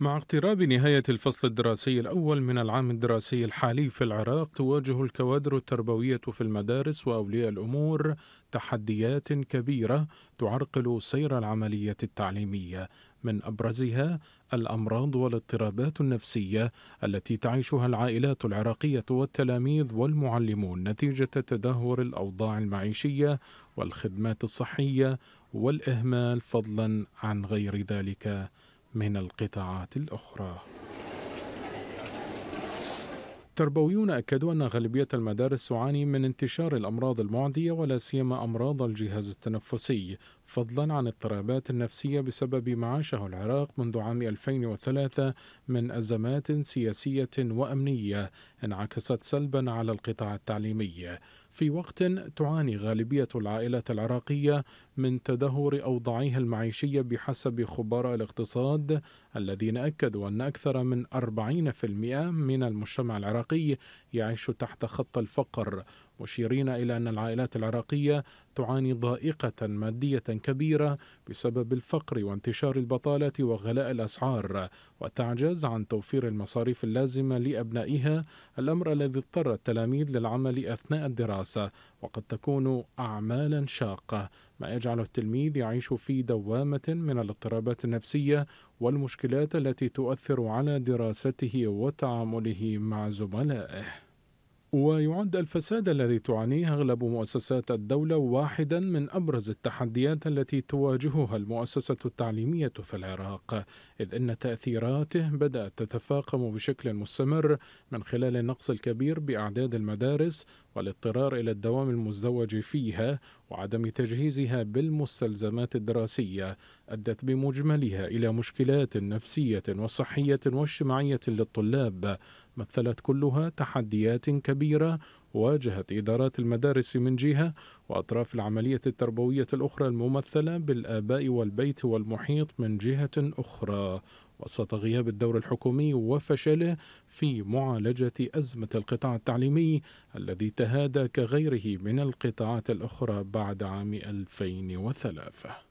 مع اقتراب نهاية الفصل الدراسي الأول من العام الدراسي الحالي في العراق تواجه الكوادر التربوية في المدارس وأولياء الأمور تحديات كبيرة تعرقل سير العملية التعليمية من أبرزها الأمراض والاضطرابات النفسية التي تعيشها العائلات العراقية والتلاميذ والمعلمون نتيجة تدهور الأوضاع المعيشية والخدمات الصحية والإهمال فضلا عن غير ذلك من القطاعات الأخرى التربويون أكدوا أن غالبية المدارس تعاني من انتشار الأمراض المعدية ولا سيما أمراض الجهاز التنفسي فضلا عن اضطرابات النفسية بسبب ما عاشه العراق منذ عام 2003 من أزمات سياسية وأمنية انعكست سلبا على القطاع التعليمي في وقت تعاني غالبية العائلات العراقية من تدهور أوضاعها المعيشية بحسب خبراء الاقتصاد الذين أكدوا أن أكثر من 40% من المجتمع العراقي يعيش تحت خط الفقر مشيرين إلى أن العائلات العراقية تعاني ضائقة مادية كبيرة بسبب الفقر وانتشار البطالة وغلاء الأسعار وتعجز عن توفير المصاريف اللازمة لأبنائها الأمر الذي اضطر التلاميذ للعمل أثناء الدراسة وقد تكون أعمالا شاقة ما يجعل التلميذ يعيش في دوامة من الاضطرابات النفسية والمشكلات التي تؤثر على دراسته وتعامله مع زملائه ويعد الفساد الذي تعانيه اغلب مؤسسات الدوله واحدا من ابرز التحديات التي تواجهها المؤسسه التعليميه في العراق اذ ان تاثيراته بدات تتفاقم بشكل مستمر من خلال النقص الكبير باعداد المدارس والاضطرار الى الدوام المزدوج فيها وعدم تجهيزها بالمستلزمات الدراسية أدت بمجملها إلى مشكلات نفسية وصحية واجتماعية للطلاب مثلت كلها تحديات كبيرة واجهت إدارات المدارس من جهة وأطراف العملية التربوية الأخرى الممثلة بالآباء والبيت والمحيط من جهة أخرى وسط غياب الدور الحكومي وفشله في معالجة أزمة القطاع التعليمي الذي تهادى كغيره من القطاعات الأخرى بعد عام 2003